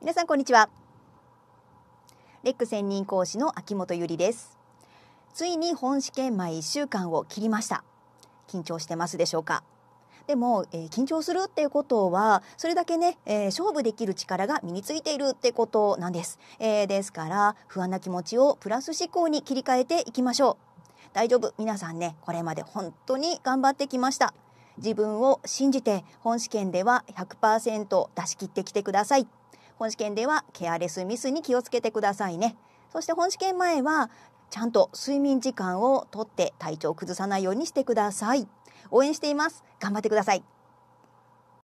皆さんこんにちはレック専任講師の秋元由里ですついに本試験前1週間を切りました緊張してますでしょうかでも、えー、緊張するっていうことはそれだけね、えー、勝負できる力が身についているってことなんです、えー、ですから不安な気持ちをプラス思考に切り替えていきましょう大丈夫皆さんねこれまで本当に頑張ってきました自分を信じて本試験では100%出し切ってきてください本試験ではケアレスミスに気をつけてくださいねそして本試験前はちゃんと睡眠時間をとって体調を崩さないようにしてください応援しています頑張ってください